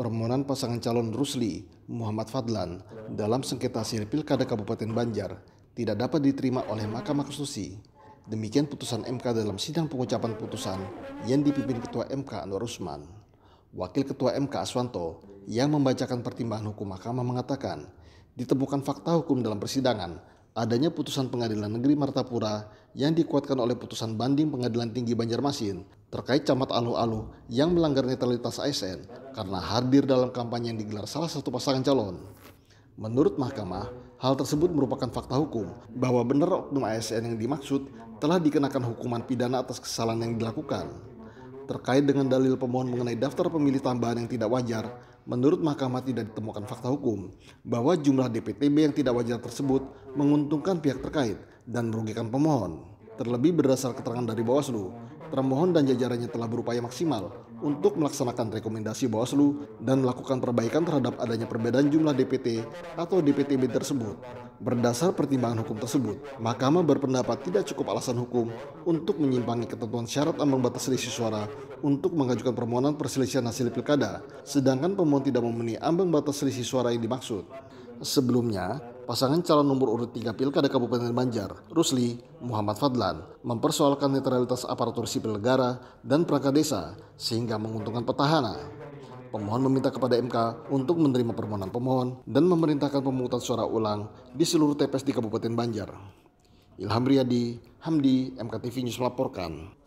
permohonan pasangan calon Rusli Muhammad Fadlan dalam sengketa hasil pilkada Kabupaten Banjar tidak dapat diterima oleh Mahkamah Konstitusi. Demikian putusan MK dalam sidang pengucapan putusan yang dipimpin Ketua MK Anwar Usman. Wakil Ketua MK Aswanto yang membacakan pertimbangan hukum mahkamah mengatakan ditemukan fakta hukum dalam persidangan adanya putusan Pengadilan Negeri Martapura yang dikuatkan oleh putusan banding Pengadilan Tinggi Banjarmasin terkait camat alu-alu yang melanggar netralitas ASN karena hadir dalam kampanye yang digelar salah satu pasangan calon. Menurut mahkamah, hal tersebut merupakan fakta hukum bahwa benar oknum ASN yang dimaksud telah dikenakan hukuman pidana atas kesalahan yang dilakukan terkait dengan dalil pemohon mengenai daftar pemilih tambahan yang tidak wajar, menurut mahkamah tidak ditemukan fakta hukum bahwa jumlah DPTB yang tidak wajar tersebut menguntungkan pihak terkait dan merugikan pemohon. Terlebih berdasar keterangan dari Bawaslu, termohon dan jajarannya telah berupaya maksimal untuk melaksanakan rekomendasi Bawaslu dan melakukan perbaikan terhadap adanya perbedaan jumlah DPT atau DPTB tersebut Berdasar pertimbangan hukum tersebut, Mahkamah berpendapat tidak cukup alasan hukum untuk menyimpangi ketentuan syarat ambang batas selisih suara untuk mengajukan permohonan perselisihan hasil pilkada, sedangkan pemohon tidak memenuhi ambang batas selisih suara yang dimaksud. Sebelumnya, pasangan calon nomor urut 3 Pilkada Kabupaten Banjar, Rusli Muhammad Fadlan, mempersoalkan netralitas aparatur sipil negara dan perangkat desa sehingga menguntungkan petahana pemohon meminta kepada MK untuk menerima permohonan pemohon dan memerintahkan pemungutan suara ulang di seluruh TPS di Kabupaten Banjar. Ilham Riyadi, Hamdi, MKTV News melaporkan.